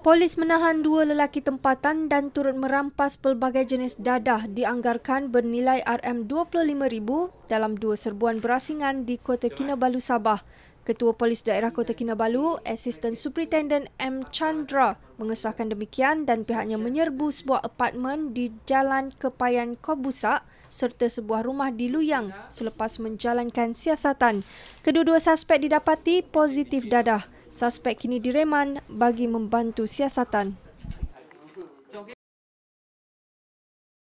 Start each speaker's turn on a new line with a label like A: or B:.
A: Polis menahan dua lelaki tempatan dan turut merampas pelbagai jenis dadah dianggarkan bernilai RM25,000 dalam dua serbuan berasingan di Kota Kinabalu, Sabah. Ketua Polis Daerah Kota Kinabalu, Assistant Superintendent M. Chandra mengesahkan demikian dan pihaknya menyerbu sebuah apartmen di Jalan Kepayan Kobusak serta sebuah rumah di Luyang selepas menjalankan siasatan. Kedua-dua suspek didapati positif dadah suspek kini direman bagi membantu siasatan